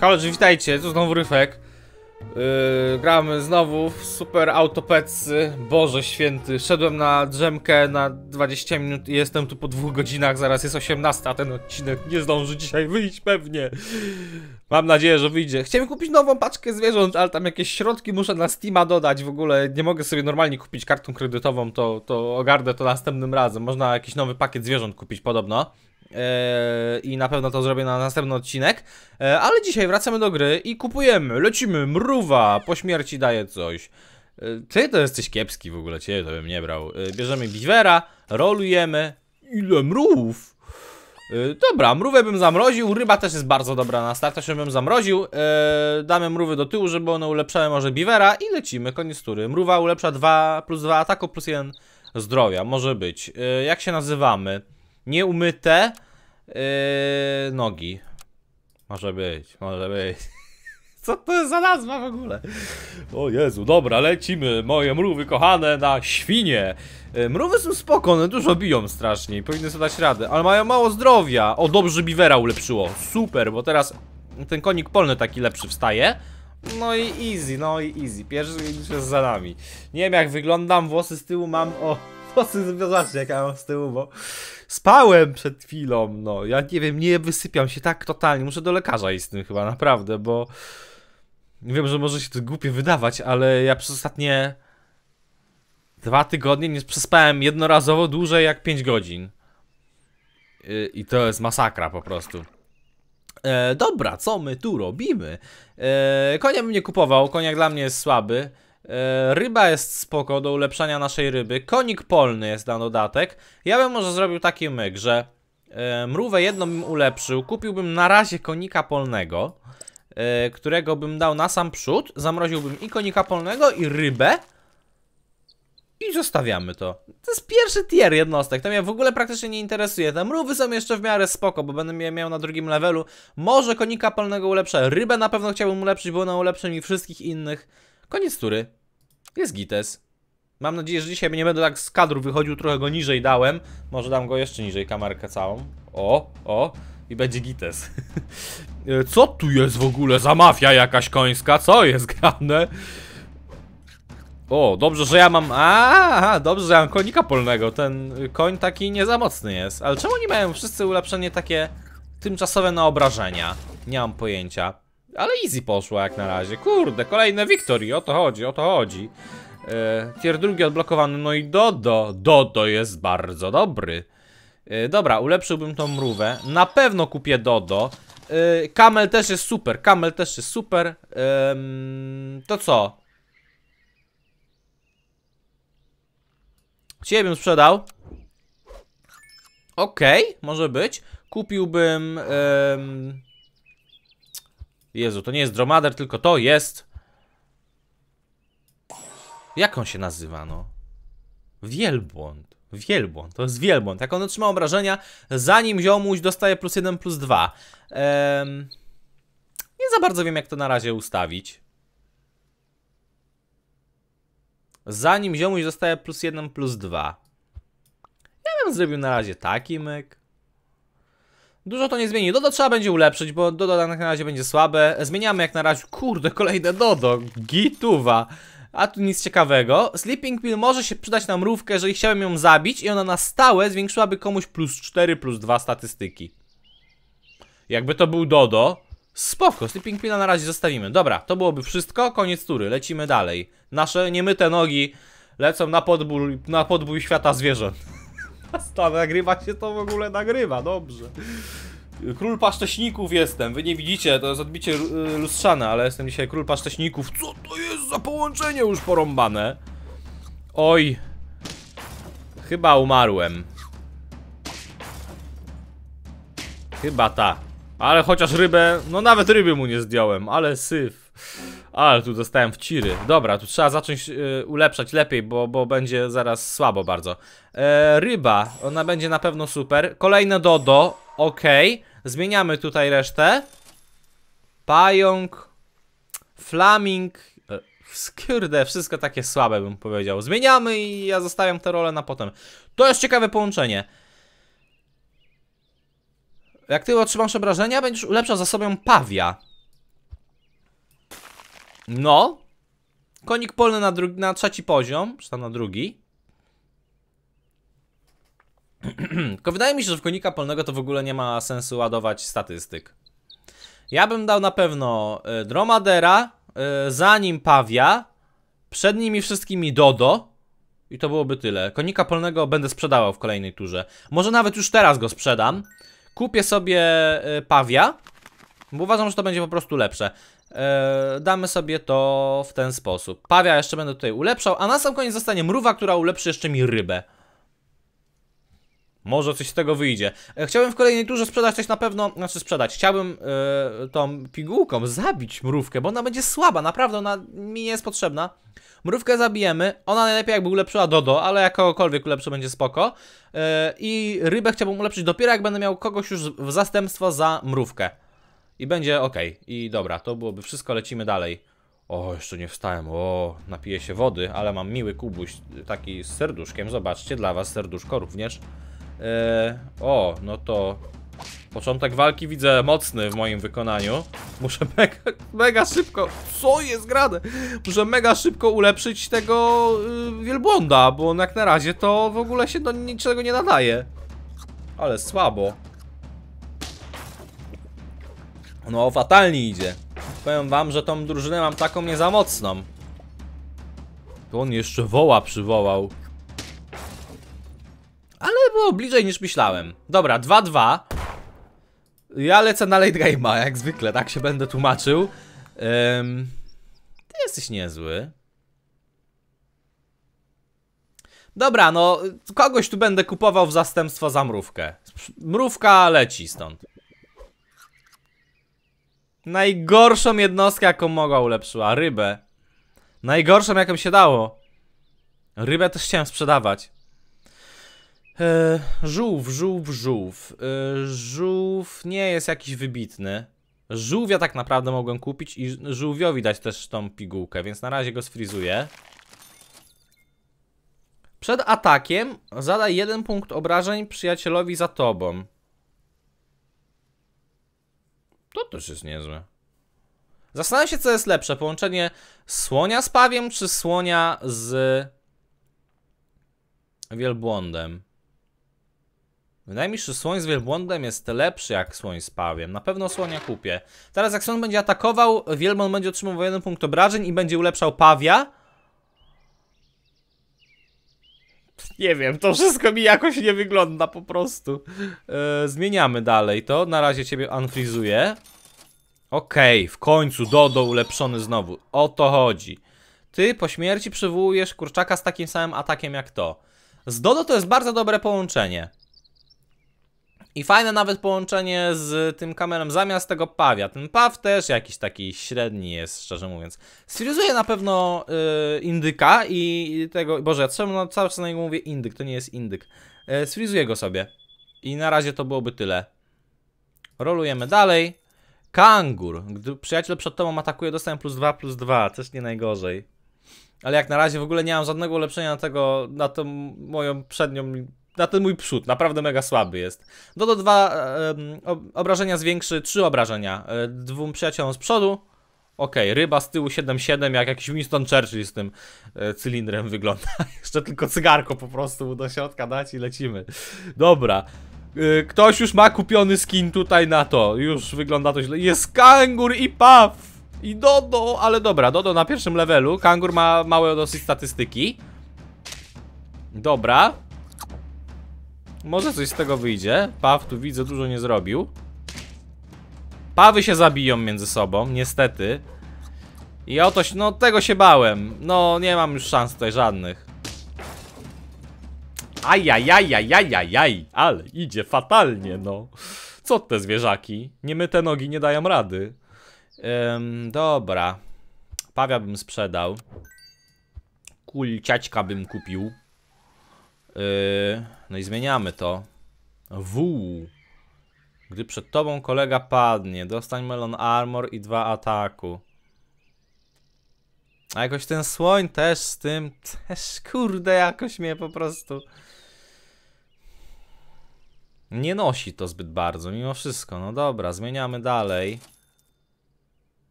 Halo, witajcie, Co znowu Ryfek. Yy, gramy znowu w Super Autopecy. Boże święty, szedłem na drzemkę na 20 minut i jestem tu po dwóch godzinach, zaraz jest 18, a ten odcinek nie zdąży dzisiaj wyjść pewnie. Mam nadzieję, że wyjdzie. Chciałem kupić nową paczkę zwierząt, ale tam jakieś środki muszę na Steama dodać w ogóle. Nie mogę sobie normalnie kupić kartą kredytową, to, to ogarnę to następnym razem. Można jakiś nowy pakiet zwierząt kupić podobno. Eee, i na pewno to zrobię na następny odcinek. Eee, ale dzisiaj wracamy do gry i kupujemy, lecimy, mruwa, po śmierci daje coś. Eee, ty to jesteś kiepski w ogóle, ciebie to bym nie brał. bierzemy biwera, rolujemy. Ile mrów? Dobra, mrówę bym zamroził, ryba też jest bardzo dobra na start, też bym zamroził Damy mrówy do tyłu, żeby one ulepszały może biwera i lecimy, koniec tury Mrówa ulepsza 2 plus 2 ataku plus 1 zdrowia, może być Jak się nazywamy? Nieumyte Yy, nogi. Może być, może być. Co to jest za nazwa w ogóle? O Jezu, dobra, lecimy, moje mrówy kochane, na świnie. Yy, mrówy są spokojne, dużo biją strasznie i powinny sobie dać radę, ale mają mało zdrowia. O, dobrze biwera ulepszyło, super, bo teraz ten konik polny taki lepszy wstaje. No i easy, no i easy, pierwszy już jest za nami. Nie wiem jak wyglądam, włosy z tyłu mam, o... Włosy, zobaczcie jak ja mam z tyłu, bo spałem przed chwilą, no. Ja nie wiem, nie wysypiam się tak totalnie. Muszę do lekarza iść z tym chyba, naprawdę, bo... Wiem, że może się to głupie wydawać, ale ja przez ostatnie... Dwa tygodnie nie przespałem jednorazowo dłużej jak 5 godzin. Y, I to jest masakra po prostu. E, dobra, co my tu robimy? E, konia bym nie kupował, konia dla mnie jest słaby. E, ryba jest spoko do ulepszania naszej ryby. Konik polny jest na dodatek. Ja bym może zrobił taki myk, że e, mrówę jedną bym ulepszył. Kupiłbym na razie konika polnego, e, którego bym dał na sam przód. Zamroziłbym i konika polnego i rybę. I zostawiamy to. To jest pierwszy tier jednostek, to mnie w ogóle praktycznie nie interesuje. Te mrówy są jeszcze w miarę spoko, bo będę je miał na drugim levelu. Może konika polnego ulepszę, rybę na pewno chciałbym ulepszyć, bo ona ulepszy mi wszystkich innych. Koniec tury. Jest gites. Mam nadzieję, że dzisiaj nie będę tak z kadru wychodził, trochę go niżej dałem. Może dam go jeszcze niżej, kamerkę całą. O, o. I będzie gites. E, co tu jest w ogóle za mafia jakaś końska? Co jest grane? O, dobrze, że ja mam... Aha, dobrze, że ja mam konika polnego. Ten koń taki nie za mocny jest. Ale czemu nie mają wszyscy ulepszenie takie tymczasowe na obrażenia? Nie mam pojęcia. Ale easy poszło jak na razie. Kurde, kolejne victory, o to chodzi, o to chodzi. Yy, tier drugi odblokowany, no i Dodo. Dodo jest bardzo dobry. Yy, dobra, ulepszyłbym tą mrówę. Na pewno kupię Dodo. Yy, kamel też jest super, kamel też jest super. to co? Ciebie bym sprzedał. Okej, okay, może być. Kupiłbym... Jezu, to nie jest dromader, tylko to jest... Jak on się nazywa, no? Wielbłąd. Wielbłąd, to jest wielbłąd. Jak on otrzyma obrażenia, zanim ziomuś dostaje plus 1, plus 2. Ehm, nie za bardzo wiem, jak to na razie ustawić. Zanim ziomuś dostaje plus 1, plus 2. Ja bym zrobił na razie taki myk. Dużo to nie zmieni. Dodo trzeba będzie ulepszyć, bo Dodo na razie będzie słabe. Zmieniamy jak na razie. Kurde, kolejne Dodo. Gituwa. A tu nic ciekawego. Sleeping Pill może się przydać na mrówkę, jeżeli chciałem ją zabić i ona na stałe zwiększyłaby komuś plus 4, plus 2 statystyki. Jakby to był Dodo. Spoko, Sleeping Pilla na razie zostawimy. Dobra, to byłoby wszystko. Koniec tury. Lecimy dalej. Nasze niemyte nogi lecą na podbój, na podbój świata zwierząt. Stary, nagrywa się to w ogóle nagrywa, dobrze. Król paszcześników jestem, wy nie widzicie, to jest odbicie y, lustrzane, ale jestem dzisiaj król paszcześników. Co to jest za połączenie już porąbane? Oj. Chyba umarłem. Chyba ta. Ale chociaż rybę, no nawet ryby mu nie zdjąłem, ale syf. Ale tu dostałem w ciry. Dobra, tu trzeba zacząć e, ulepszać lepiej, bo, bo będzie zaraz słabo bardzo. E, ryba, ona będzie na pewno super. Kolejne dodo, ok. Zmieniamy tutaj resztę. Pająk, flaming, Skurde, e, wszystko takie słabe bym powiedział. Zmieniamy i ja zostawiam tę rolę na potem. To jest ciekawe połączenie. Jak ty otrzymasz obrażenia, będziesz ulepszał za sobą pawia. No. Konik polny na, drugi, na trzeci poziom, czy tam na drugi. Tylko wydaje mi się, że w konika polnego to w ogóle nie ma sensu ładować statystyk. Ja bym dał na pewno y, Dromadera, y, za nim Pawia, przed nimi wszystkimi Dodo i to byłoby tyle. Konika polnego będę sprzedawał w kolejnej turze. Może nawet już teraz go sprzedam. Kupię sobie y, Pawia, bo uważam, że to będzie po prostu lepsze. E, damy sobie to w ten sposób. Pawia jeszcze będę tutaj ulepszał, a na sam koniec zostanie mrówa, która ulepszy jeszcze mi rybę. Może coś z tego wyjdzie. E, chciałbym w kolejnej turze sprzedać coś na pewno, znaczy sprzedać, chciałbym yy, tą pigułką zabić mrówkę, bo ona będzie słaba, naprawdę ona mi nie jest potrzebna. Mrówkę zabijemy, ona najlepiej jakby ulepszyła Dodo, ale jakakolwiek ulepszy będzie spoko. Yy, I rybę chciałbym ulepszyć dopiero jak będę miał kogoś już w zastępstwo za mrówkę. I będzie ok. I dobra, to byłoby wszystko, lecimy dalej. O, jeszcze nie wstałem, o, napiję się wody, ale mam miły kubuś taki z serduszkiem. Zobaczcie, dla was serduszko również. Eee, o, no to początek walki widzę mocny w moim wykonaniu. Muszę mega, mega szybko, co jest grane? Muszę mega szybko ulepszyć tego yy, wielbłąda, bo jak na razie to w ogóle się do niczego nie nadaje. Ale słabo. No, fatalnie idzie. Powiem wam, że tą drużynę mam taką niezamocną. za mocną. To on jeszcze woła przywołał. Ale było bliżej niż myślałem. Dobra, 2-2. Ja lecę na late game'a, jak zwykle, tak się będę tłumaczył. Um, ty jesteś niezły. Dobra, no kogoś tu będę kupował w zastępstwo za mrówkę. Mrówka leci stąd. Najgorszą jednostkę jaką mogła ulepszyła, rybę Najgorszą jaką się dało Rybę też chciałem sprzedawać Eee, żółw, żółw, żółw. Eee, żółw nie jest jakiś wybitny. Żółwia tak naprawdę mogłem kupić i żółwiowi dać też tą pigułkę, więc na razie go sfrizuję. Przed atakiem zadaj jeden punkt obrażeń przyjacielowi za tobą. To też jest niezłe. Zastanawiam się, co jest lepsze, połączenie słonia z pawiem, czy słonia z wielbłądem. Wydaje mi się, że słoń z wielbłądem jest lepszy jak słoń z pawiem. Na pewno słonia kupię. Teraz jak słoń będzie atakował, wielbłąd będzie otrzymywał jeden punkt obrażeń i będzie ulepszał pawia. nie wiem, to wszystko mi jakoś nie wygląda po prostu. E, zmieniamy dalej to. Na razie ciebie unfrizuję. Okej, okay, w końcu Dodo ulepszony znowu. O to chodzi. Ty po śmierci przywołujesz kurczaka z takim samym atakiem jak to. Z Dodo to jest bardzo dobre połączenie. I fajne nawet połączenie z tym kamerem zamiast tego pawia. Ten paw też jakiś taki średni jest, szczerze mówiąc. Sfrizuje na pewno yy, indyka i tego... Boże, ja czemu cały czas na niego mówię indyk, to nie jest indyk. Yy, go sobie. I na razie to byłoby tyle. Rolujemy dalej. Kangur. Gdy przyjaciel przed tobą atakuje, dostałem plus 2, plus 2. Też nie najgorzej. Ale jak na razie w ogóle nie mam żadnego ulepszenia na tego, na tą moją przednią na ten mój przód, naprawdę mega słaby jest. Dodo no dwa um, obrażenia zwiększy, trzy obrażenia e, dwóm przyjaciołom z przodu. Okej, okay, ryba z tyłu 7-7, jak jakiś Winston Churchill z tym e, cylindrem wygląda. Jeszcze tylko cygarko po prostu do środka dać i lecimy. Dobra. E, ktoś już ma kupiony skin tutaj na to. Już wygląda to źle. Jest kangur i paf I Dodo, ale dobra, Dodo na pierwszym levelu. Kangur ma małe dosyć statystyki. Dobra, może coś z tego wyjdzie. Paw tu widzę dużo nie zrobił. Pawy się zabiją między sobą, niestety. I otoś, no tego się bałem. No nie mam już szans tutaj żadnych. Ajajajajajajaj, ale idzie fatalnie, no. Co te zwierzaki? Nie my te nogi nie dają rady. Ym, dobra. Pawia bym sprzedał. Kulciaćka bym kupił. Yy... No i zmieniamy to. W. Gdy przed tobą kolega padnie, dostań melon armor i dwa ataku. A jakoś ten słoń też z tym, też kurde jakoś mnie po prostu... Nie nosi to zbyt bardzo, mimo wszystko. No dobra, zmieniamy dalej.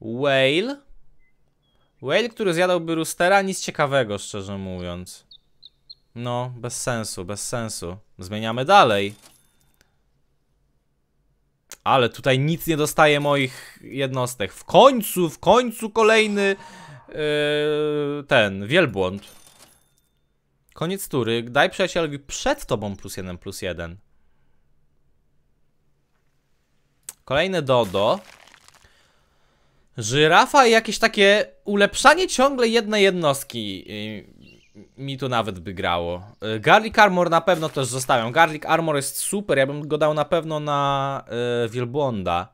Whale? Whale, który zjadałby roostera, nic ciekawego, szczerze mówiąc. No, bez sensu, bez sensu. Zmieniamy dalej. Ale tutaj nic nie dostaje moich jednostek. W końcu, w końcu kolejny yy, ten, wielbłąd. Koniec tury. Daj przyjacielowi przed tobą plus jeden, plus jeden. Kolejne dodo. Żyrafa i jakieś takie ulepszanie ciągle jednej jednostki mi to nawet by grało. E, Garlic Armor na pewno też zostawiam. Garlic Armor jest super, ja bym go dał na pewno na yy, Wielbłąda.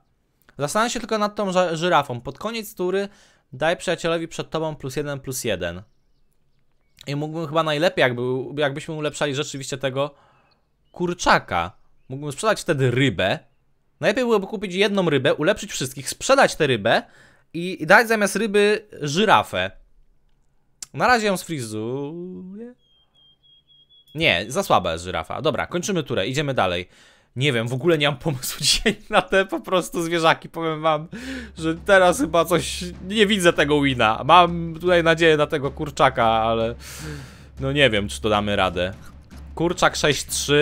Zastanawiam się tylko nad tą żyrafą. Pod koniec tury daj przyjacielowi przed tobą plus jeden, plus jeden. I mógłbym chyba najlepiej, jakby, jakbyśmy ulepszali rzeczywiście tego kurczaka. Mógłbym sprzedać wtedy rybę. Najlepiej byłoby kupić jedną rybę, ulepszyć wszystkich, sprzedać tę rybę i, i dać zamiast ryby żyrafę. Na razie ją sfrizuję. Nie, za słaba jest żyrafa. Dobra, kończymy turę, idziemy dalej. Nie wiem, w ogóle nie mam pomysłu dzisiaj na te po prostu zwierzaki. Powiem wam, że teraz chyba coś... Nie widzę tego wina. Mam tutaj nadzieję na tego kurczaka, ale... No nie wiem, czy to damy radę. Kurczak 6-3.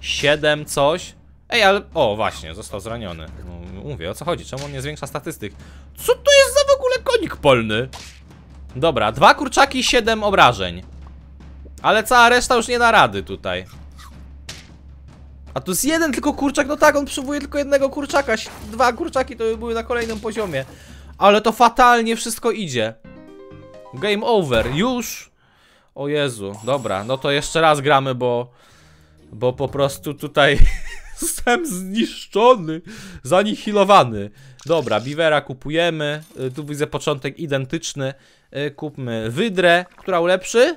7 coś. Ej, ale... O, właśnie, został zraniony. mówię, o co chodzi? Czemu on nie zwiększa statystyk? Co to jest za w ogóle konik polny? Dobra, dwa kurczaki, siedem obrażeń. Ale cała reszta już nie da rady tutaj. A tu jest jeden tylko kurczak, no tak, on przywołuje tylko jednego kurczaka. Dwa kurczaki to by były na kolejnym poziomie. Ale to fatalnie wszystko idzie. Game over, już? O Jezu, dobra, no to jeszcze raz gramy, bo... Bo po prostu tutaj jestem zniszczony, zanihilowany. Dobra, Beavera kupujemy, y, tu widzę początek identyczny. E, kupmy wydrę, która ulepszy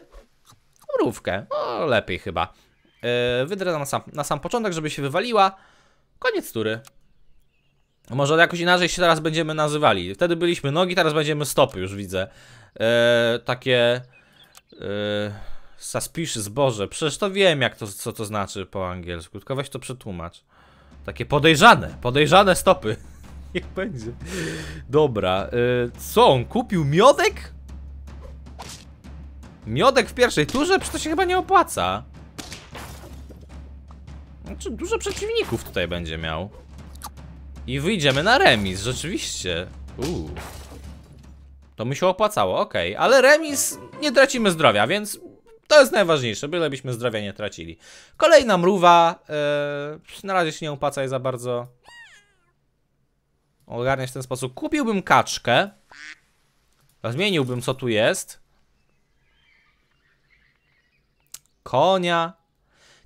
murówkę, no lepiej chyba. E, wydrę na sam, na sam początek, żeby się wywaliła. Koniec tury. Może jakoś inaczej się teraz będziemy nazywali. Wtedy byliśmy nogi, teraz będziemy stopy, już widzę. Eee, takie... Eee, zboże. boże. Przecież to wiem, jak to, co to znaczy po angielsku. Tylko weź to przetłumacz. Takie podejrzane, podejrzane stopy. Niech będzie. Dobra. Eee, co on, kupił miodek? Miodek w pierwszej turze? Przecież to się chyba nie opłaca. Znaczy, dużo przeciwników tutaj będzie miał. I wyjdziemy na remis, rzeczywiście. Uuu. To mi się opłacało, ok, Ale remis, nie tracimy zdrowia, więc to jest najważniejsze, bylebyśmy zdrowia nie tracili. Kolejna mruwa. Eee, na razie się nie opłaca i za bardzo ogarniać w ten sposób. Kupiłbym kaczkę. Zmieniłbym co tu jest. Konia?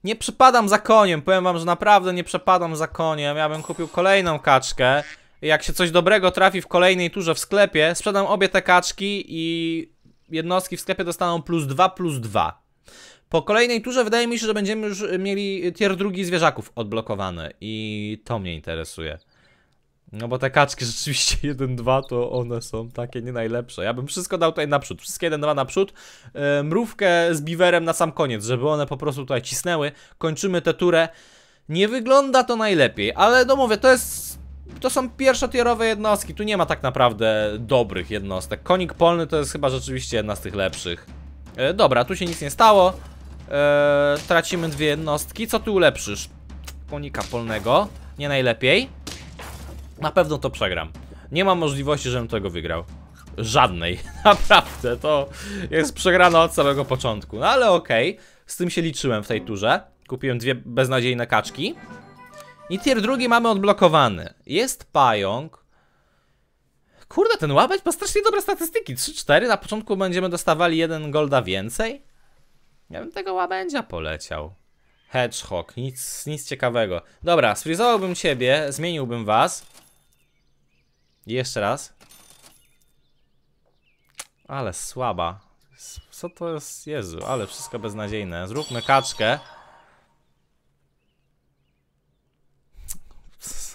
Nie przypadam za koniem, powiem wam, że naprawdę nie przepadam za koniem. Ja bym kupił kolejną kaczkę. Jak się coś dobrego trafi w kolejnej turze w sklepie, sprzedam obie te kaczki i jednostki w sklepie dostaną plus 2, plus 2. Po kolejnej turze wydaje mi się, że będziemy już mieli tier drugi zwierzaków odblokowany i to mnie interesuje. No bo te kaczki rzeczywiście 1-2 to one są takie nie najlepsze. Ja bym wszystko dał tutaj naprzód. Wszystkie 1-2 naprzód. E, mrówkę z biwerem na sam koniec, żeby one po prostu tutaj cisnęły. Kończymy tę turę. Nie wygląda to najlepiej, ale no mówię, to jest... To są pierwszotierowe jednostki, tu nie ma tak naprawdę dobrych jednostek. Konik polny to jest chyba rzeczywiście jedna z tych lepszych. E, dobra, tu się nic nie stało. E, tracimy dwie jednostki. Co ty ulepszysz? Konika polnego. Nie najlepiej. Na pewno to przegram. Nie mam możliwości, żebym tego wygrał. Żadnej. Naprawdę, to jest przegrana od samego początku. No ale okej, okay. z tym się liczyłem w tej turze. Kupiłem dwie beznadziejne kaczki. I tier drugi mamy odblokowany. Jest pająk. Kurde, ten łabędź ma strasznie dobre statystyki. 3-4, na początku będziemy dostawali jeden golda więcej. Ja bym tego łabędzia poleciał. Hedgehog, nic, nic ciekawego. Dobra, sfrizowałbym ciebie, zmieniłbym was. Jeszcze raz. Ale słaba. Co to jest? Jezu, ale wszystko beznadziejne. Zróbmy kaczkę.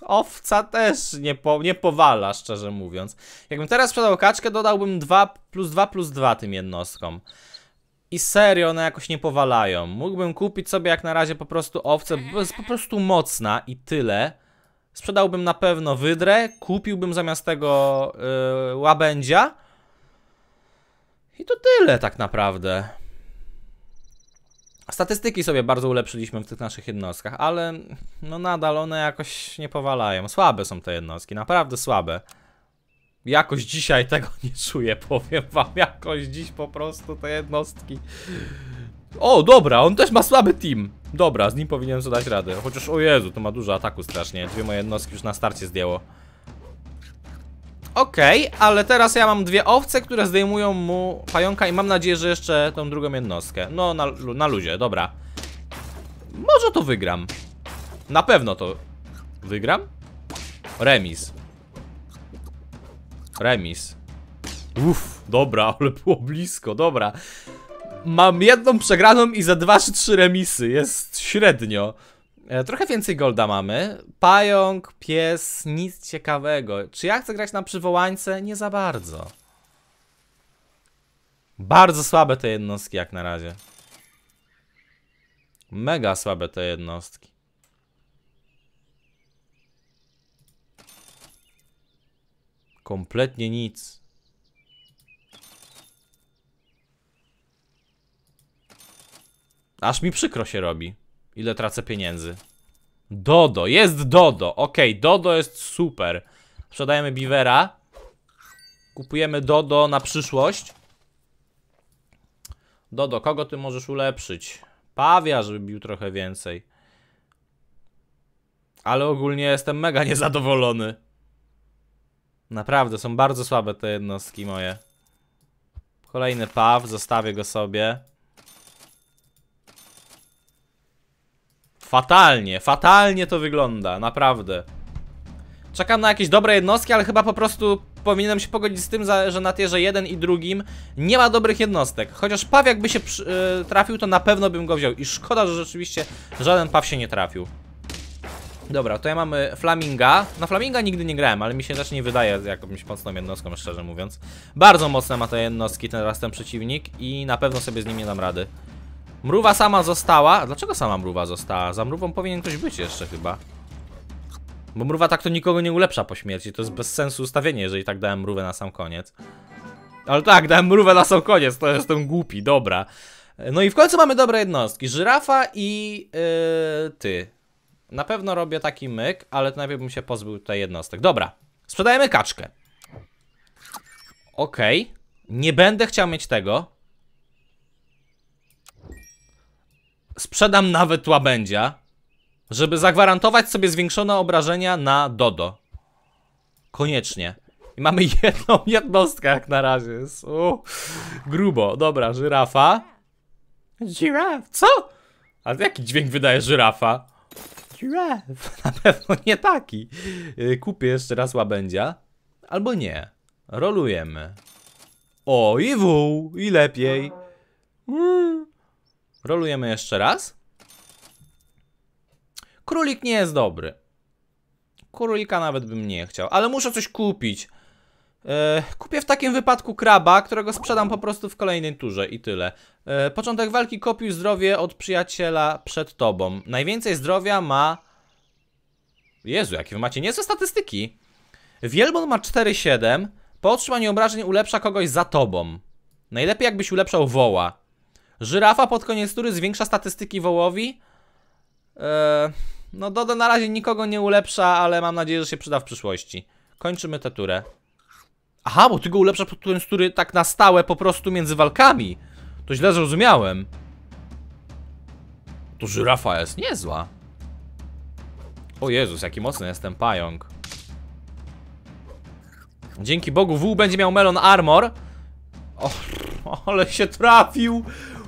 Owca też nie, po, nie powala, szczerze mówiąc. Jakbym teraz sprzedał kaczkę, dodałbym 2 plus 2 plus 2 tym jednostkom. I serio, one jakoś nie powalają. Mógłbym kupić sobie jak na razie po prostu owcę, bo jest po prostu mocna i tyle sprzedałbym na pewno wydrę, kupiłbym zamiast tego yy, łabędzia. I to tyle tak naprawdę. Statystyki sobie bardzo ulepszyliśmy w tych naszych jednostkach, ale no nadal one jakoś nie powalają. Słabe są te jednostki, naprawdę słabe. Jakoś dzisiaj tego nie czuję, powiem wam. Jakoś dziś po prostu te jednostki. O, dobra, on też ma słaby team. Dobra, z nim powinienem zadać radę. Chociaż, o Jezu, to ma dużo ataku strasznie. Dwie moje jednostki już na starcie zdjęło. Okej, okay, ale teraz ja mam dwie owce, które zdejmują mu pająka i mam nadzieję, że jeszcze tą drugą jednostkę. No, na, na luzie, dobra. Może to wygram. Na pewno to wygram. Remis. Remis. Uff, dobra, ale było blisko, dobra mam jedną przegraną i za dwa czy trzy remisy, jest średnio. E, trochę więcej golda mamy. Pająk, pies, nic ciekawego. Czy ja chcę grać na przywołańce? Nie za bardzo. Bardzo słabe te jednostki jak na razie. Mega słabe te jednostki. Kompletnie nic. Aż mi przykro się robi. Ile tracę pieniędzy. Dodo, jest Dodo. Ok, Dodo jest super. Sprzedajemy Beavera. Kupujemy Dodo na przyszłość. Dodo, kogo ty możesz ulepszyć? Pawia, żeby bił trochę więcej. Ale ogólnie jestem mega niezadowolony. Naprawdę, są bardzo słabe te jednostki moje. Kolejny paw, zostawię go sobie. Fatalnie, fatalnie to wygląda, naprawdę. Czekam na jakieś dobre jednostki, ale chyba po prostu powinienem się pogodzić z tym, że na tierze 1 i drugim nie ma dobrych jednostek. Chociaż paw jakby się e, trafił, to na pewno bym go wziął. I szkoda, że rzeczywiście żaden paw się nie trafił. Dobra, tutaj mamy Flaminga. Na Flaminga nigdy nie grałem, ale mi się też nie wydaje jakąś mocną jednostką, szczerze mówiąc. Bardzo mocne ma te jednostki ten raz ten przeciwnik i na pewno sobie z nim nie dam rady. Mruwa sama została. dlaczego sama mruwa została? Za mruwą powinien ktoś być jeszcze chyba. Bo mruwa tak to nikogo nie ulepsza po śmierci. To jest bez sensu ustawienie, jeżeli tak dałem mruwę na sam koniec. Ale tak, dałem mrówę na sam koniec, to jestem głupi, dobra. No i w końcu mamy dobre jednostki. Żyrafa i yy, ty. Na pewno robię taki myk, ale to najpierw bym się pozbył tej jednostek. Dobra, sprzedajemy kaczkę. Okej. Okay. Nie będę chciał mieć tego. sprzedam nawet łabędzia, żeby zagwarantować sobie zwiększone obrażenia na Dodo. Koniecznie. I mamy jedną jednostkę jak na razie. u, grubo. Dobra, żyrafa. Żyraf, co? A jaki dźwięk wydaje żyrafa? Żyraf. Na pewno nie taki. Y, kupię jeszcze raz łabędzia. Albo nie. Rolujemy. O, i wół, i lepiej. Mm. Rolujemy jeszcze raz. Królik nie jest dobry. Królika nawet bym nie chciał, ale muszę coś kupić. Yy, kupię w takim wypadku kraba, którego sprzedam po prostu w kolejnej turze i tyle. Yy, początek walki kopiuj zdrowie od przyjaciela przed tobą. Najwięcej zdrowia ma... Jezu, jakie wy macie niezłe statystyki. Wielbon ma 4,7. Po otrzymaniu obrażeń ulepsza kogoś za tobą. Najlepiej jakbyś ulepszał woła. Żyrafa pod koniec tury zwiększa statystyki wołowi. Eee, no Dodo na razie nikogo nie ulepsza, ale mam nadzieję, że się przyda w przyszłości. Kończymy tę turę. Aha, bo ty go ulepszasz pod koniec tury tak na stałe po prostu między walkami. To źle zrozumiałem. To żyrafa jest niezła. O Jezus, jaki mocny jestem pająk. Dzięki Bogu W będzie miał melon armor. O, ale się trafił.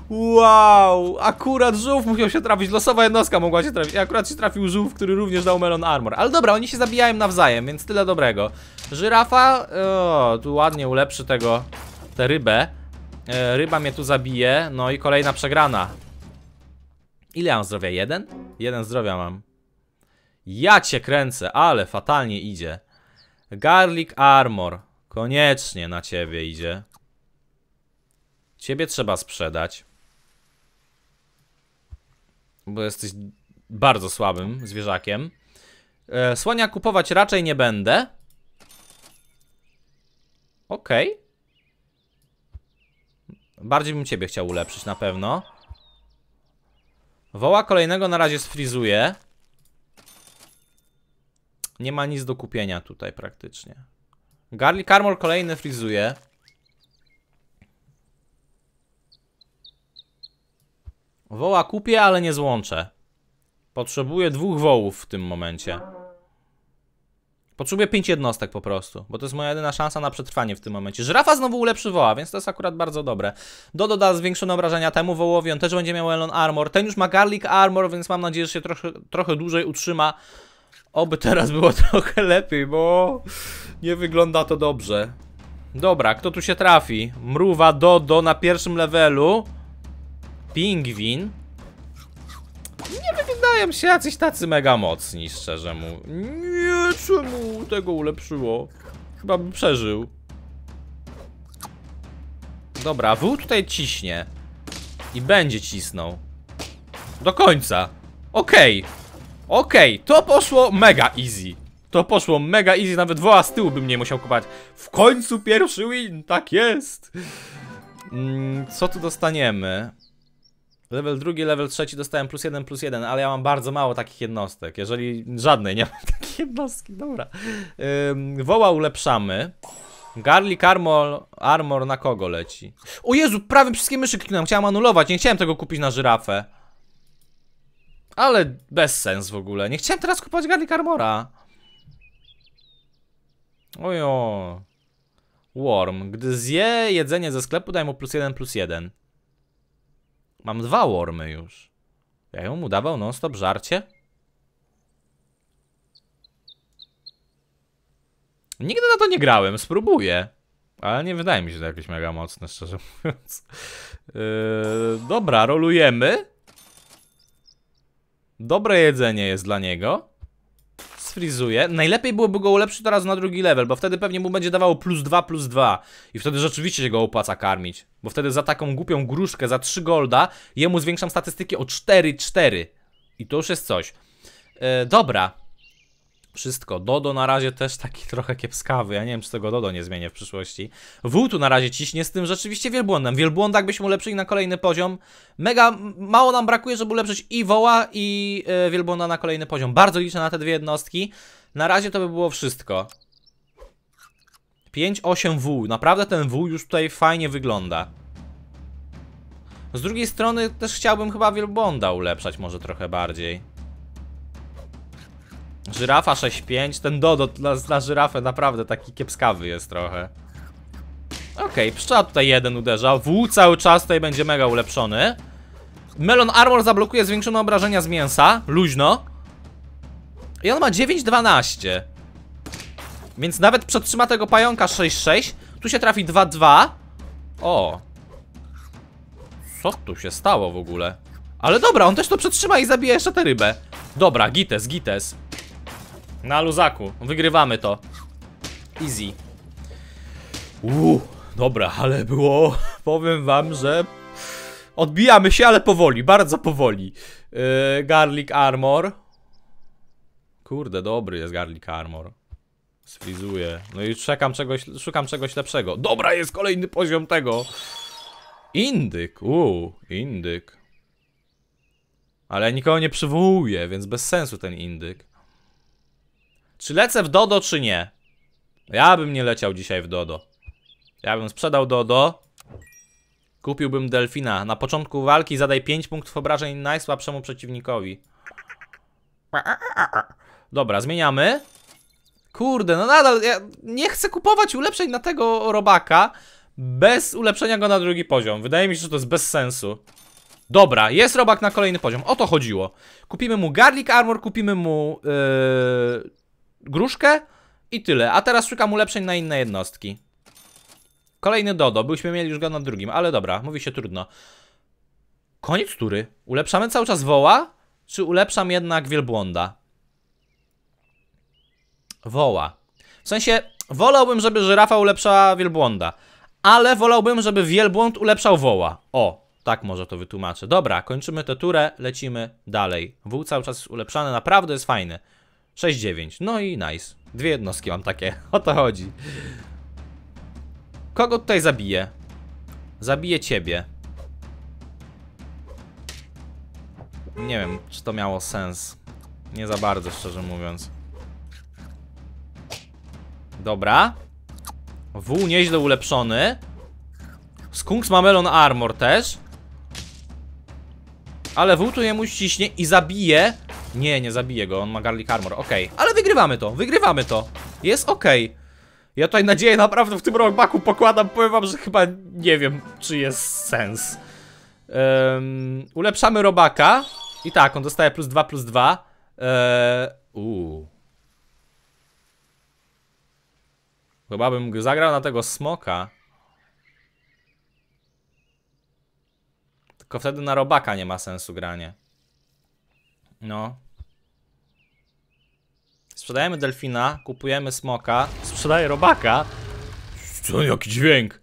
Wow, akurat żółw musiał się trafić, losowa jednostka mogła się trafić I akurat się trafił żółw, który również dał melon armor Ale dobra, oni się zabijają nawzajem, więc tyle dobrego Żyrafa, o, tu ładnie ulepszy tego, tę rybę e, Ryba mnie tu zabije, no i kolejna przegrana Ile mam zdrowia? Jeden? Jeden zdrowia mam Ja cię kręcę, ale fatalnie idzie Garlic armor Koniecznie na ciebie idzie Ciebie trzeba sprzedać bo jesteś bardzo słabym zwierzakiem. E, słonia kupować raczej nie będę. Okej. Okay. Bardziej bym ciebie chciał ulepszyć na pewno. Woła kolejnego na razie sfrizuje. Nie ma nic do kupienia tutaj praktycznie. Garlic Armor kolejny frizuje. Woła kupię, ale nie złączę. Potrzebuję dwóch wołów w tym momencie. Potrzebuję pięć jednostek po prostu, bo to jest moja jedyna szansa na przetrwanie w tym momencie. Żrafa znowu ulepszy woła, więc to jest akurat bardzo dobre. Dodo da zwiększone obrażenia temu wołowi, on też będzie miał Elon Armor. Ten już ma Garlic Armor, więc mam nadzieję, że się trochę, trochę dłużej utrzyma. Oby teraz było trochę lepiej, bo nie wygląda to dobrze. Dobra, kto tu się trafi? Mruwa, Dodo na pierwszym levelu. Pingwin. Nie wyglądają się jacyś tacy mega mocni, szczerze mu. Nie, czemu tego ulepszyło? Chyba bym przeżył. Dobra, wół tutaj ciśnie. I będzie cisnął. Do końca. Okej. Okay. Okej, okay. to poszło mega easy. To poszło mega easy, nawet woła z tyłu bym nie musiał kupać. W końcu pierwszy win, tak jest. Mm, co tu dostaniemy? Level drugi, level trzeci dostałem plus jeden, plus jeden, ale ja mam bardzo mało takich jednostek. Jeżeli żadnej nie mam takiej jednostki, dobra. Ym, woła ulepszamy. Garlic armor, armor na kogo leci? O Jezu, prawie wszystkie myszy kliknąłem, chciałem anulować, nie chciałem tego kupić na żyrafę. Ale bez sens w ogóle, nie chciałem teraz kupować garlic armora. Ojo. Worm, gdy zje jedzenie ze sklepu, daj mu plus jeden, plus jeden. Mam dwa wormy już. Ja ją mu dawał non-stop żarcie? Nigdy na to nie grałem, spróbuję. Ale nie wydaje mi się to jakieś mega mocne, szczerze mówiąc. Yy, dobra, rolujemy. Dobre jedzenie jest dla niego sfrizuje. Najlepiej byłoby go ulepszyć teraz na drugi level, bo wtedy pewnie mu będzie dawało plus 2, plus 2. I wtedy rzeczywiście się go opłaca karmić. Bo wtedy za taką głupią gruszkę, za 3 golda, jemu zwiększam statystyki o 4, 4. I to już jest coś. E, dobra, wszystko. Dodo na razie też taki trochę kiepskawy. Ja nie wiem, czy tego Dodo nie zmienię w przyszłości. W tu na razie ciśnie z tym rzeczywiście wielbłądem. Wielbłądak byśmy ulepszyli na kolejny poziom. Mega mało nam brakuje, żeby ulepszyć i woła, i yy, wielbłąda na kolejny poziom. Bardzo liczę na te dwie jednostki. Na razie to by było wszystko. 5-8 W. Naprawdę ten W już tutaj fajnie wygląda. Z drugiej strony też chciałbym chyba wielbłąda ulepszać może trochę bardziej. Żyrafa 6.5, ten Dodo dla, żyrafę naprawdę taki kiepskawy jest trochę. Okej, okay, pszczoła tutaj jeden uderza, W cały czas tutaj będzie mega ulepszony. Melon Armor zablokuje zwiększone obrażenia z mięsa, luźno. I on ma 9.12. Więc nawet przetrzyma tego pająka 6.6. Tu się trafi 2-2 O. Co tu się stało w ogóle? Ale dobra, on też to przetrzyma i zabije jeszcze tę rybę. Dobra, gites, gites. Na luzaku, wygrywamy to Easy Uuu, dobra, ale było Powiem wam, że Odbijamy się, ale powoli, bardzo powoli yy, Garlic armor Kurde, dobry jest garlic armor Sfrizuję No i szukam czegoś, szukam czegoś lepszego Dobra, jest kolejny poziom tego Indyk, uuu, indyk Ale nikogo nie przywołuje, więc bez sensu ten indyk czy lecę w Dodo, czy nie? Ja bym nie leciał dzisiaj w Dodo. Ja bym sprzedał Dodo. Kupiłbym Delfina. Na początku walki zadaj 5 punktów obrażeń najsłabszemu przeciwnikowi. Dobra, zmieniamy. Kurde, no nadal ja nie chcę kupować ulepszeń na tego robaka bez ulepszenia go na drugi poziom. Wydaje mi się, że to jest bez sensu. Dobra, jest robak na kolejny poziom. O to chodziło. Kupimy mu garlic armor, kupimy mu yy, gruszkę i tyle. A teraz szukam ulepszeń na inne jednostki. Kolejny Dodo. Byliśmy mieli już go na drugim, ale dobra, mówi się trudno. Koniec tury. Ulepszamy cały czas woła? Czy ulepszam jednak wielbłąda? Woła. W sensie, wolałbym, żeby żyrafa ulepszała wielbłąda. Ale wolałbym, żeby wielbłąd ulepszał woła. O, tak może to wytłumaczę. Dobra, kończymy tę turę, lecimy dalej. Wół cały czas jest ulepszany, naprawdę jest fajny. 6-9. No i nice. Dwie jednostki mam takie. O to chodzi. Kogo tutaj zabiję? Zabiję ciebie. Nie wiem, czy to miało sens. Nie za bardzo, szczerze mówiąc. Dobra. W nieźle ulepszony. Skunks ma melon armor też. Ale W tu jemu ściśnie i zabije nie, nie zabiję go, on ma garlic armor, okej okay. Ale wygrywamy to, wygrywamy to Jest okej okay. Ja tutaj nadzieję naprawdę w tym rockbacku pokładam, powiem wam, że chyba nie wiem, czy jest sens um, Ulepszamy robaka I tak, on dostaje plus 2, plus 2 e, um, Chyba bym zagrał na tego smoka Tylko wtedy na robaka nie ma sensu granie. No. Sprzedajemy delfina, kupujemy smoka, sprzedaję robaka. Co, jaki dźwięk.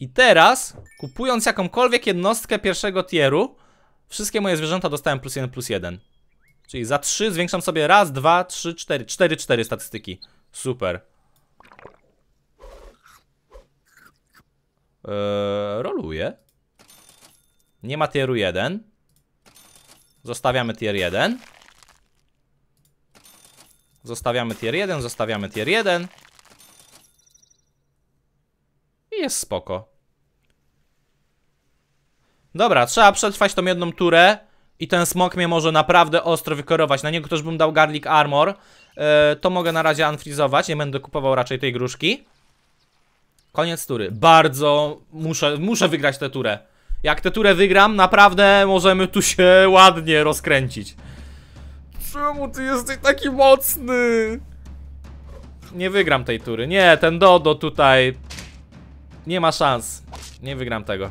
I teraz, kupując jakąkolwiek jednostkę pierwszego tieru, wszystkie moje zwierzęta dostałem plus jeden, plus jeden. Czyli za 3 zwiększam sobie raz, dwa, trzy, cztery, cztery, cztery statystyki. Super. Eee, roluję. Nie ma tieru 1. Zostawiamy tier 1. Zostawiamy tier 1, zostawiamy tier 1. I jest spoko. Dobra, trzeba przetrwać tą jedną turę. I ten smok mnie może naprawdę ostro wykorować. Na niego też bym dał garlic armor. E, to mogę na razie unfreezować. Nie będę kupował raczej tej gruszki. Koniec tury. Bardzo muszę, muszę wygrać tę turę. Jak tę turę wygram, naprawdę możemy tu się ładnie rozkręcić. Czemu ty jesteś taki mocny? Nie wygram tej tury. Nie, ten Dodo tutaj... Nie ma szans. Nie wygram tego.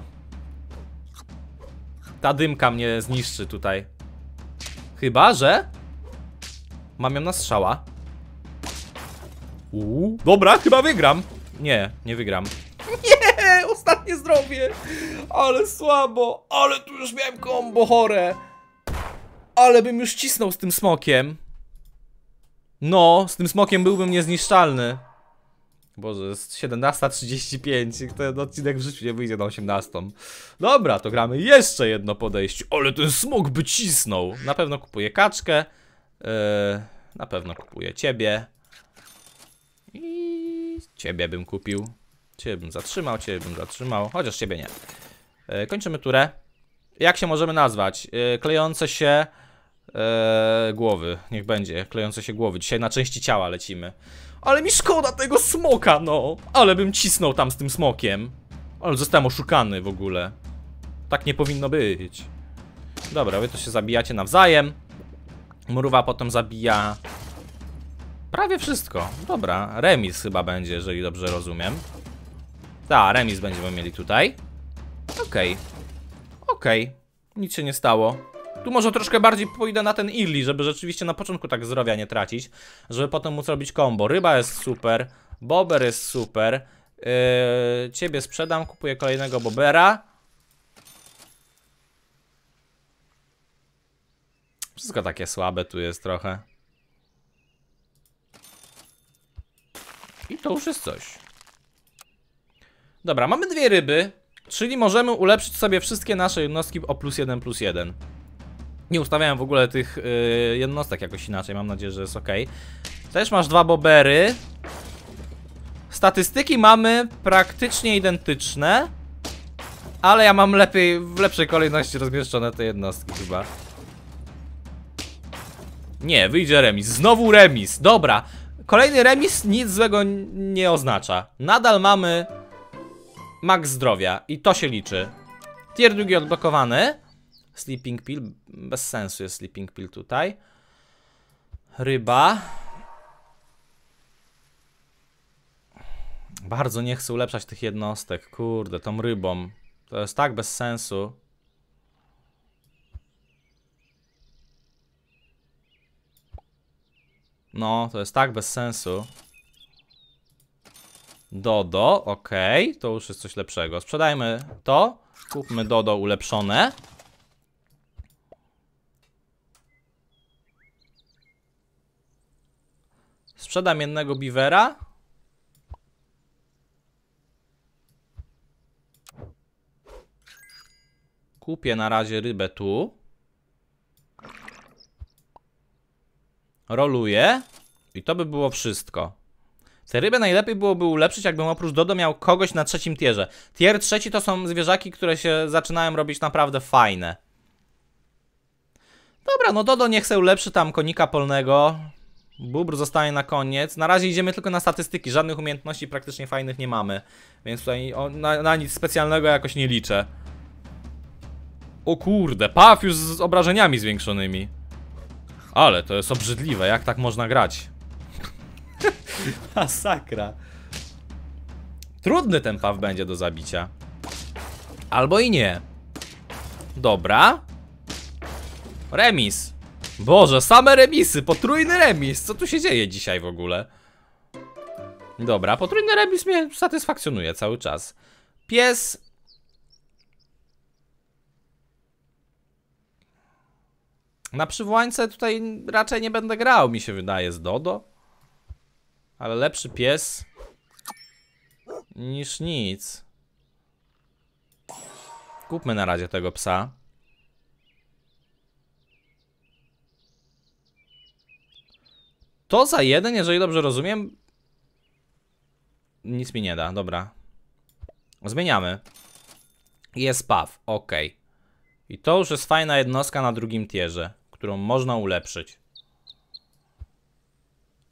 Ta dymka mnie zniszczy tutaj. Chyba, że... Mam ją na strzała. Uuu. Dobra, chyba wygram. Nie, nie wygram. Nie, ostatnie zdrowie. Ale słabo. Ale tu już miałem kombo chore. Ale bym już cisnął z tym smokiem. No, z tym smokiem byłbym niezniszczalny. Boże, jest 17.35, ten odcinek w życiu nie wyjdzie na 18. Dobra, to gramy jeszcze jedno podejście. Ale ten smok by cisnął. Na pewno kupuję kaczkę. Yy, na pewno kupuję ciebie. I ciebie bym kupił. Ciebie bym zatrzymał, ciebie bym zatrzymał. Chociaż ciebie nie. Yy, kończymy turę. Jak się możemy nazwać? Yy, klejące się... E, głowy, niech będzie, klejące się głowy. Dzisiaj na części ciała lecimy. Ale mi szkoda tego smoka, no! Ale bym cisnął tam z tym smokiem. Ale zostałem oszukany w ogóle. Tak nie powinno być. Dobra, wy to się zabijacie nawzajem. Mruwa potem zabija... Prawie wszystko. Dobra, remis chyba będzie, jeżeli dobrze rozumiem. Ta, remis będziemy mieli tutaj. Okej. Okay. Okej. Okay. Nic się nie stało. Tu może troszkę bardziej pójdę na ten illy, żeby rzeczywiście na początku tak zdrowia nie tracić. Żeby potem móc robić combo. Ryba jest super. Bober jest super. Yy, ciebie sprzedam, kupuję kolejnego Bobera. Wszystko takie słabe tu jest trochę. I to już jest coś. Dobra, mamy dwie ryby, czyli możemy ulepszyć sobie wszystkie nasze jednostki o plus 1 plus 1. Nie ustawiałem w ogóle tych y, jednostek jakoś inaczej, mam nadzieję, że jest ok. Też masz dwa bobery. Statystyki mamy praktycznie identyczne. Ale ja mam lepiej, w lepszej kolejności rozmieszczone te jednostki chyba. Nie, wyjdzie remis. Znowu remis. Dobra. Kolejny remis nic złego nie oznacza. Nadal mamy max zdrowia i to się liczy. Tier drugi odblokowany. Sleeping Pill. Bez sensu jest Sleeping Pill tutaj. Ryba. Bardzo nie chcę ulepszać tych jednostek. Kurde, tą rybą. To jest tak bez sensu. No, to jest tak bez sensu. Dodo, ok, to już jest coś lepszego. Sprzedajmy to, kupmy Dodo ulepszone. Sprzedam jednego biwera. Kupię na razie rybę tu. Roluję. I to by było wszystko. Te ryby najlepiej byłoby ulepszyć, jakbym oprócz Dodo miał kogoś na trzecim tierze. Tier trzeci to są zwierzaki, które się zaczynają robić naprawdę fajne. Dobra, no Dodo niech se ulepszy tam konika polnego. Bubr zostaje na koniec. Na razie idziemy tylko na statystyki. Żadnych umiejętności praktycznie fajnych nie mamy. Więc tutaj na, na nic specjalnego jakoś nie liczę. O kurde, Paf już z obrażeniami zwiększonymi. Ale to jest obrzydliwe, jak tak można grać? Masakra. Trudny ten Paf będzie do zabicia. Albo i nie. Dobra. Remis. Boże, same remisy, potrójny remis. Co tu się dzieje dzisiaj w ogóle? Dobra, potrójny remis mnie satysfakcjonuje cały czas. Pies... Na przywołańce tutaj raczej nie będę grał, mi się wydaje, z Dodo. Ale lepszy pies niż nic. Kupmy na razie tego psa. To za jeden, jeżeli dobrze rozumiem... Nic mi nie da, dobra. Zmieniamy. Jest paw, ok. I to już jest fajna jednostka na drugim tierze, którą można ulepszyć.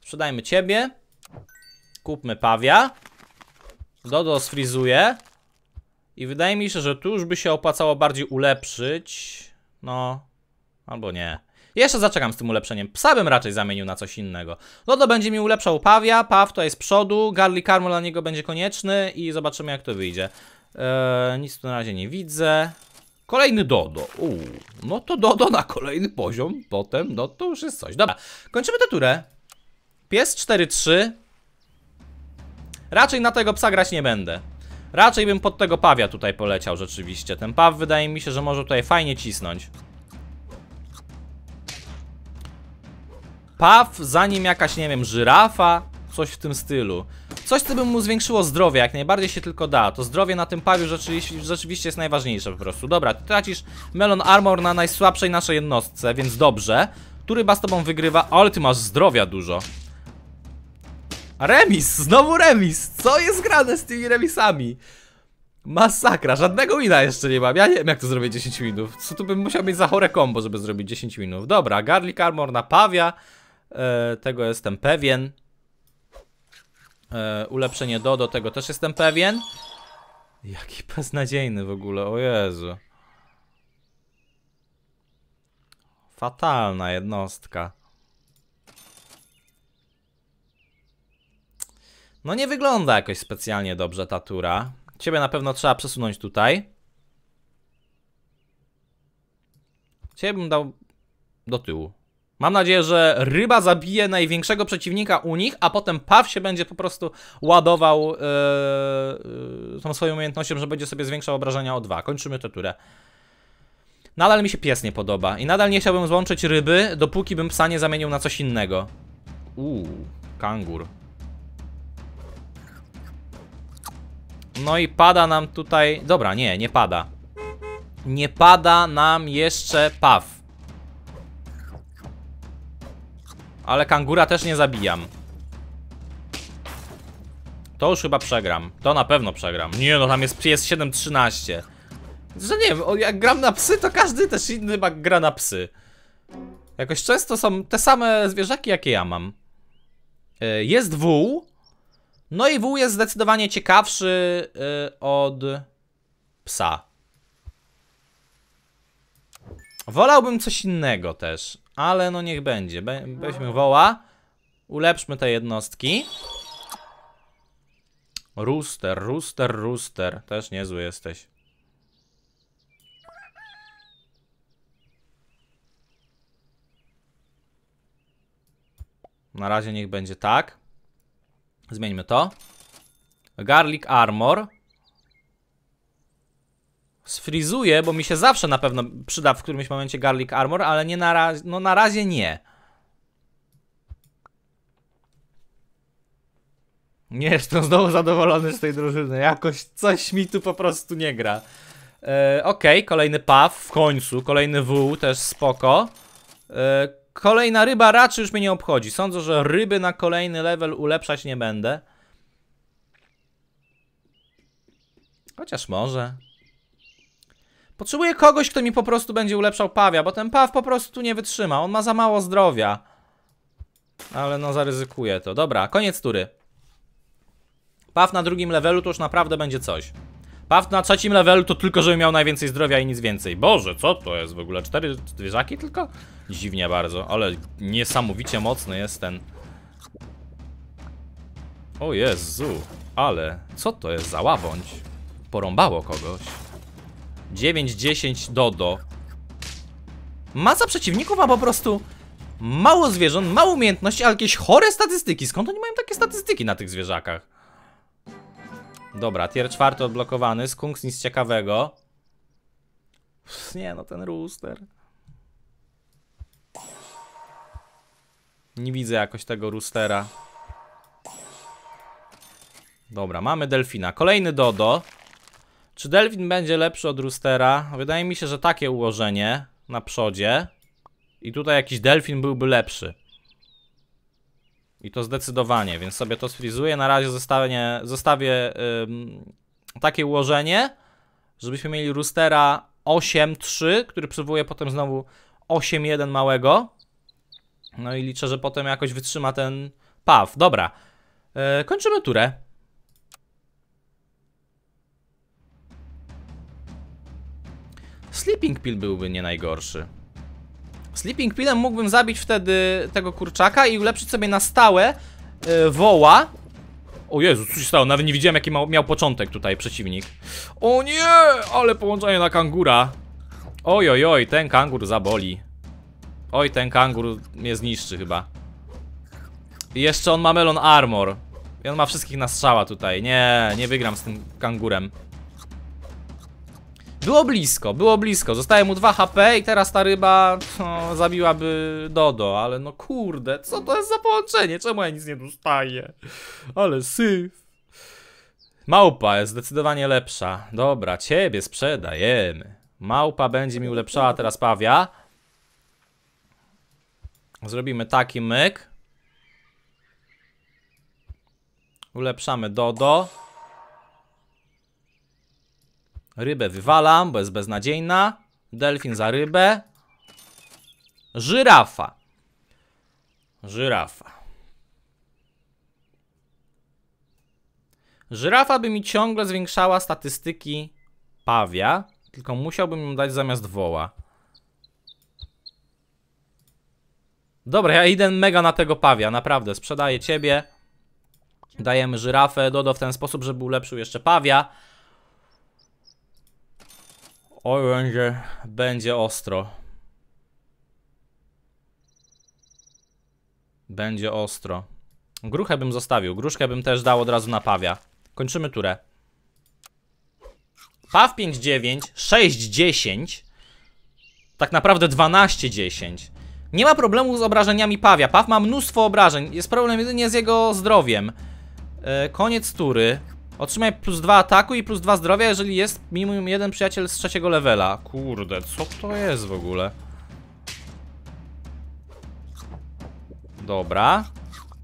Sprzedajmy ciebie. Kupmy pawia. Dodo sfrizuje. I wydaje mi się, że tu już by się opłacało bardziej ulepszyć. No, albo nie. Jeszcze zaczekam z tym ulepszeniem. Psa bym raczej zamienił na coś innego. Lodo no będzie mi ulepszał pawia, paw to jest z przodu, garlic dla niego będzie konieczny i zobaczymy jak to wyjdzie. Eee, nic tu na razie nie widzę. Kolejny Dodo. Uuu, no to Dodo na kolejny poziom, potem, no to już jest coś. Dobra, kończymy tę turę. Pies 4-3. Raczej na tego psa grać nie będę. Raczej bym pod tego pawia tutaj poleciał rzeczywiście. Ten paw wydaje mi się, że może tutaj fajnie cisnąć. Paw, zanim jakaś, nie wiem, żyrafa, coś w tym stylu. Coś, co by mu zwiększyło zdrowie, jak najbardziej się tylko da. To zdrowie na tym pawiu rzeczywiście, rzeczywiście jest najważniejsze po prostu. Dobra, ty tracisz melon armor na najsłabszej naszej jednostce, więc dobrze. Który ryba z tobą wygrywa, ale ty masz zdrowia dużo. Remis, znowu remis. Co jest grane z tymi remisami? Masakra, żadnego wina jeszcze nie mam. Ja nie wiem jak to zrobię 10 minut. Co tu bym musiał mieć za chore kombo, żeby zrobić 10 minut. Dobra, garlic armor na pawia. E, tego jestem pewien. E, ulepszenie do, do tego też jestem pewien. Jaki beznadziejny w ogóle, o Jezu. Fatalna jednostka. No nie wygląda jakoś specjalnie dobrze ta tura. Ciebie na pewno trzeba przesunąć tutaj. Ciebie bym dał do tyłu. Mam nadzieję, że ryba zabije największego przeciwnika u nich, a potem Paw się będzie po prostu ładował yy, tą swoją umiejętnością, że będzie sobie zwiększał obrażenia o dwa. Kończymy tę turę. Nadal mi się pies nie podoba i nadal nie chciałbym złączyć ryby, dopóki bym psa nie zamienił na coś innego. Uuu, kangur. No i pada nam tutaj... Dobra, nie, nie pada. Nie pada nam jeszcze paw. Ale kangura też nie zabijam. To już chyba przegram. To na pewno przegram. Nie no, tam jest PS7 Że nie wiem, jak gram na psy, to każdy też inny chyba gra na psy. Jakoś często są te same zwierzaki, jakie ja mam. E, jest wół. No i wół jest zdecydowanie ciekawszy e, od psa. Wolałbym coś innego też. Ale no niech będzie. Be weźmy woła. Ulepszmy te jednostki. Rooster, rooster, rooster. Też niezły jesteś. Na razie niech będzie tak. Zmieńmy to. Garlic armor sfrizuję, bo mi się zawsze na pewno przyda w którymś momencie garlic armor, ale nie na razie, no na razie nie. Nie jestem znowu zadowolony z tej drużyny, jakoś coś mi tu po prostu nie gra. E, okej, ok, kolejny paw, w końcu, kolejny wół, też spoko. E, kolejna ryba raczej już mnie nie obchodzi, sądzę, że ryby na kolejny level ulepszać nie będę. Chociaż może. Potrzebuję kogoś, kto mi po prostu będzie ulepszał pawia, bo ten paw po prostu nie wytrzyma. On ma za mało zdrowia. Ale no, zaryzykuję to. Dobra, koniec tury. Paw na drugim levelu to już naprawdę będzie coś. Paw na trzecim levelu to tylko, żeby miał najwięcej zdrowia i nic więcej. Boże, co to jest w ogóle? Cztery zwierzaki tylko? Dziwnie bardzo, ale niesamowicie mocny jest ten... O Jezu, ale co to jest za łabądź? Porąbało kogoś. 9, 10 Dodo Masa przeciwników ma po prostu mało zwierząt, mało umiejętności, ale jakieś chore statystyki Skąd oni mają takie statystyki na tych zwierzakach? Dobra, tier czwarty odblokowany, skunks nic ciekawego Pff, Nie no, ten rooster Nie widzę jakoś tego roostera Dobra, mamy delfina. Kolejny Dodo. Czy Delwin będzie lepszy od Roostera? Wydaje mi się, że takie ułożenie na przodzie. I tutaj jakiś Delfin byłby lepszy. I to zdecydowanie, więc sobie to sfrizuję. Na razie zostawię, zostawię ym, takie ułożenie, żebyśmy mieli Roostera 8-3, który przywołuje potem znowu 8-1 małego. No i liczę, że potem jakoś wytrzyma ten paw. Dobra, yy, kończymy turę. Sleeping Pill byłby nie najgorszy. Sleeping Pillem mógłbym zabić wtedy tego kurczaka i ulepszyć sobie na stałe yy, woła. O Jezu, co się stało? Nawet nie widziałem jaki ma, miał początek tutaj przeciwnik. O nie, ale połączenie na kangura. Oj, oj, oj, ten kangur zaboli. Oj, ten kangur mnie zniszczy chyba. I jeszcze on ma melon armor. I on ma wszystkich na strzała tutaj. Nie, nie wygram z tym kangurem. Było blisko, było blisko. Zostaje mu 2 HP i teraz ta ryba no, zabiłaby Dodo, ale no kurde, co to jest za połączenie? Czemu ja nic nie dostaję? Ale syf. Małpa jest zdecydowanie lepsza. Dobra, ciebie sprzedajemy. Małpa będzie mi ulepszała teraz pawia. Zrobimy taki myk. Ulepszamy Dodo. Rybę wywalam, bo jest beznadziejna. Delfin za rybę. Żyrafa. Żyrafa. Żyrafa by mi ciągle zwiększała statystyki pawia, tylko musiałbym ją dać zamiast woła. Dobra, ja idę mega na tego pawia, naprawdę. Sprzedaję ciebie. Dajemy żyrafę, Dodo w ten sposób, żeby ulepszył jeszcze pawia. Oranger będzie ostro. Będzie ostro. Gruchę bym zostawił. Gruszkę bym też dał od razu na pawia. Kończymy turę. Paw 5-9, 6-10. Tak naprawdę 12-10. Nie ma problemu z obrażeniami Pawia. Paw ma mnóstwo obrażeń. Jest problem jedynie z jego zdrowiem. E, koniec tury. Otrzymaj plus 2 ataku i plus 2 zdrowia, jeżeli jest minimum jeden przyjaciel z trzeciego levela. Kurde, co to jest w ogóle? Dobra.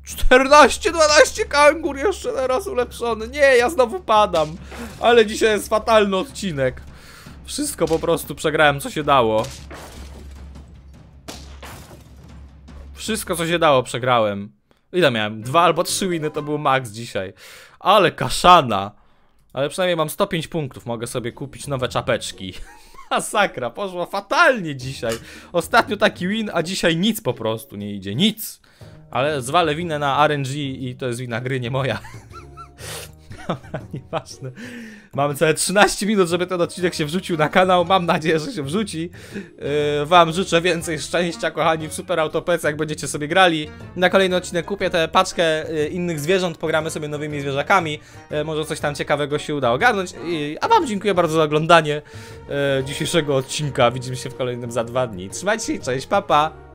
14, 12 kangur, jeszcze teraz ulepszony. Nie, ja znowu padam. Ale dzisiaj jest fatalny odcinek. Wszystko po prostu przegrałem, co się dało. Wszystko, co się dało, przegrałem. Ile miałem? Dwa albo trzy winy to był max dzisiaj. Ale kaszana. Ale przynajmniej mam 105 punktów, mogę sobie kupić nowe czapeczki. Masakra, poszło fatalnie dzisiaj. Ostatnio taki win, a dzisiaj nic po prostu nie idzie, nic. Ale zwalę winę na RNG i to jest wina gry, nie moja. Dobra, nieważne. Mamy całe 13 minut, żeby ten odcinek się wrzucił na kanał. Mam nadzieję, że się wrzuci. Yy, wam życzę więcej szczęścia, kochani, w Super Autopec, jak będziecie sobie grali. Na kolejny odcinek kupię tę paczkę yy, innych zwierząt, pogramy sobie nowymi zwierzakami. Yy, może coś tam ciekawego się uda ogarnąć. a wam dziękuję bardzo za oglądanie yy, dzisiejszego odcinka. Widzimy się w kolejnym za dwa dni. Trzymajcie się, cześć, papa!